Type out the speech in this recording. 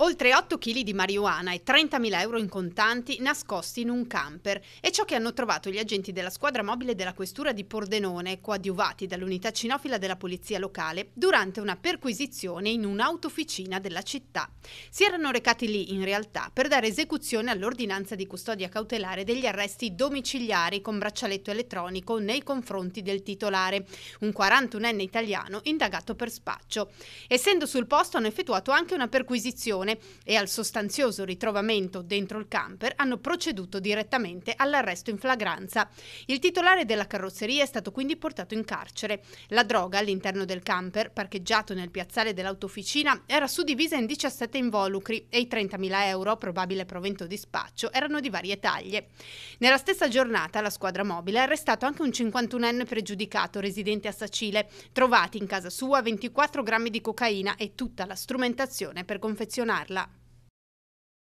Oltre 8 kg di marijuana e 30.000 euro in contanti nascosti in un camper. È ciò che hanno trovato gli agenti della squadra mobile della questura di Pordenone, coadiuvati dall'unità cinofila della polizia locale, durante una perquisizione in un'autofficina della città. Si erano recati lì, in realtà, per dare esecuzione all'ordinanza di custodia cautelare degli arresti domiciliari con braccialetto elettronico nei confronti del titolare, un 41enne italiano indagato per spaccio. Essendo sul posto hanno effettuato anche una perquisizione detenzione e al sostanzioso ritrovamento dentro il camper hanno proceduto direttamente all'arresto in flagranza. Il titolare della carrozzeria è stato quindi portato in carcere. La droga all'interno del camper, parcheggiato nel piazzale dell'autofficina, era suddivisa in 17 involucri e i 30.000 euro, probabile provento di spaccio, erano di varie taglie. Nella stessa giornata la squadra mobile ha arrestato anche un 51enne pregiudicato residente a Sacile, trovati in casa sua 24 grammi di cocaina e tutta la strumentazione per confezionare าสละ